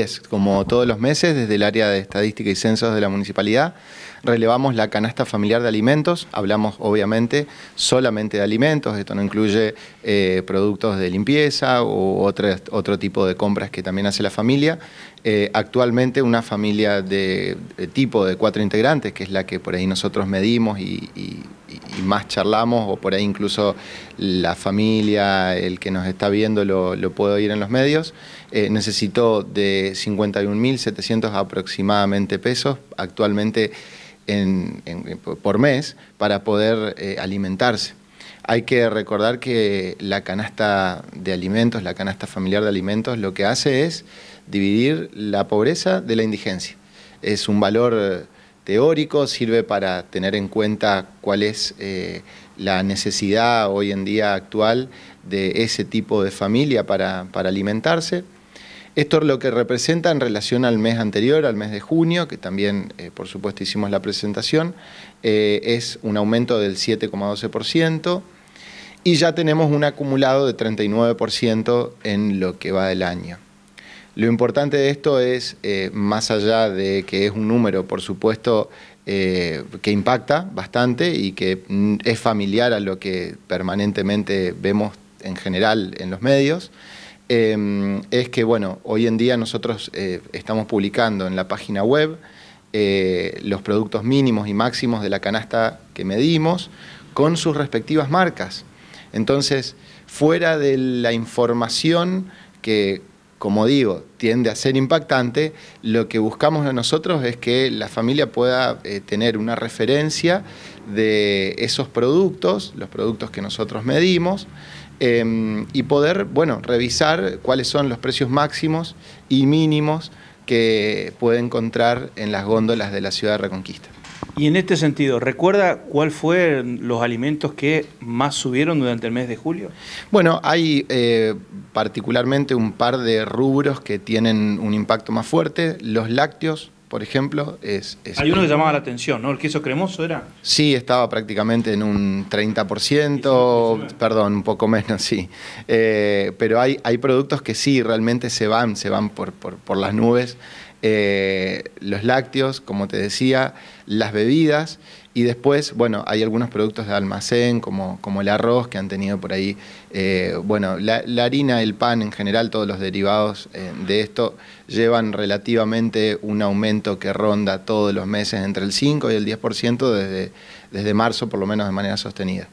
es como todos los meses, desde el área de estadística y censos de la municipalidad, relevamos la canasta familiar de alimentos, hablamos obviamente solamente de alimentos, esto no incluye eh, productos de limpieza u otro, otro tipo de compras que también hace la familia. Eh, actualmente una familia de, tipo de cuatro integrantes, que es la que por ahí nosotros medimos y y más charlamos, o por ahí incluso la familia, el que nos está viendo, lo, puede oír en los medios, eh, necesitó de 51.700 aproximadamente pesos actualmente por mes para poder eh, alimentarse. Hay que recordar que la canasta de alimentos, la canasta familiar de alimentos, lo que hace es dividir la pobreza de la indigencia. Es un valor teórico, sirve para tener en cuenta cuál es eh, la necesidad hoy en día actual de ese tipo de familia para, alimentarse. Esto es lo que representa en relación al mes anterior, al mes de junio, que también, eh, por supuesto, hicimos la presentación, eh, es un aumento del 7,12% y ya tenemos un acumulado de 39% en lo que va del año. Lo importante de esto es, eh, más allá de que es un número, por supuesto, eh, que impacta bastante y que es familiar a lo que permanentemente vemos en general en los medios, eh, es que, bueno, hoy en día nosotros estamos publicando en la página web los productos mínimos y máximos de la canasta que medimos con sus respectivas marcas. Entonces, fuera de la información que como digo, tiende a ser impactante, lo que buscamos nosotros es que la familia pueda eh, tener una referencia de esos productos, los productos que nosotros medimos, em, y poder, bueno, revisar cuáles son los precios máximos y mínimos que puede encontrar en las góndolas de la ciudad de Reconquista. Y en este sentido, ¿recuerda cuál fueron los alimentos que más subieron durante el mes de julio? Bueno, hay eh, particularmente un par de rubros que tienen un impacto más fuerte. Los lácteos, por ejemplo, es... Hay uno que llamaba la atención, ¿no? ¿El queso cremoso era? Sí, estaba prácticamente en un 30%, perdón, un poco menos, sí. Eh, pero hay, hay productos que sí, realmente se van, se van por, por, las nubes. Eh, los lácteos, como te decía, las bebidas y después, bueno, hay algunos productos de almacén, como, como el arroz, que han tenido por ahí, eh, bueno, la, harina, el pan en general, todos los derivados eh, de esto, llevan relativamente un aumento que ronda todos los meses entre el 5 y el 10% desde, desde marzo, por lo menos de manera sostenida.